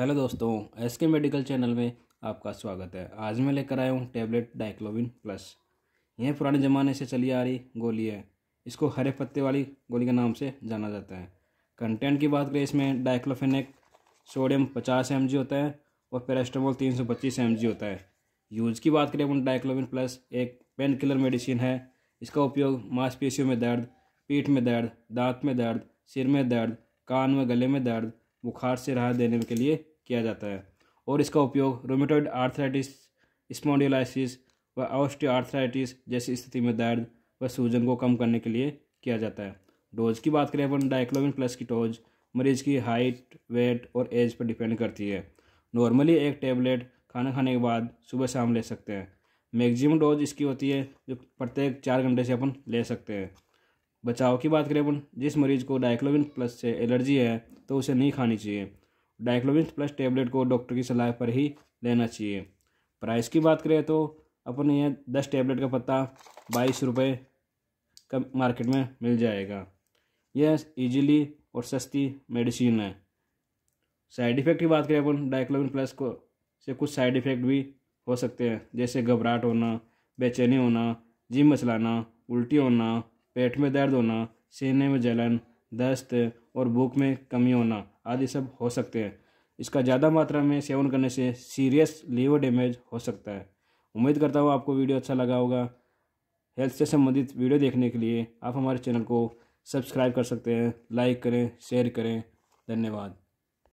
hello दोस्तों S के medical channel में आपका स्वागत है आज मैं लेकर आया हूँ टैबलेट डाइक्लोविन प्लस यह पुराने ज़माने से चली आ रही गोली है इसको हरे पत्ते वाली गोली के नाम से जाना जाता है कंटेंट की बात करें इसमें डाइक्लोफिनिक सोडियम पचास एम होता है और पेरेस्टामोल तीन सौ पच्चीस एम होता है यूज़ की बात करें अपन डाइक्लोविन प्लस एक पेन किलर मेडिसिन है इसका उपयोग मांसपेशियों में दर्द पीठ में दर्द दांत में दर्द सिर में दर्द कान में गले में दर्द बुखार से राहत देने के लिए किया जाता है और इसका उपयोग रोमेटोइड आर्थराइटिस स्मोडियोलाइसिस व आर्थराइटिस जैसी स्थिति में दर्द व सूजन को कम करने के लिए किया जाता है डोज की बात करें अपन डाइक्लोविन प्लस की डोज मरीज की हाइट वेट और एज पर डिपेंड करती है नॉर्मली एक टेबलेट खाना खाने के बाद सुबह शाम ले सकते हैं मैक्सिमम डोज इसकी होती है जो प्रत्येक चार घंटे से अपन ले सकते हैं बचाव की बात करें अपन जिस मरीज को डाइक्लोविन प्लस से एलर्जी है तो उसे नहीं खानी चाहिए डाइक्लोविंस प्लस टेबलेट को डॉक्टर की सलाह पर ही लेना चाहिए प्राइस की बात करें तो अपन यह दस टेबलेट का पत्ता बाईस रुपये का मार्केट में मिल जाएगा यह इजीली और सस्ती मेडिसिन है साइड इफ़ेक्ट की बात करें अपन डाइक्लोविन प्लस को से कुछ साइड इफ़ेक्ट भी हो सकते हैं जैसे घबराहट होना बेचैनी होना जिम मचलाना उल्टी होना पेट में दर्द होना सीने में जलन दस्त और भूख में कमी होना आदि सब हो सकते हैं इसका ज़्यादा मात्रा में सेवन करने से सीरियस लीवर डैमेज हो सकता है उम्मीद करता हूँ आपको वीडियो अच्छा लगा होगा हेल्थ से संबंधित वीडियो देखने के लिए आप हमारे चैनल को सब्सक्राइब कर सकते हैं लाइक करें शेयर करें धन्यवाद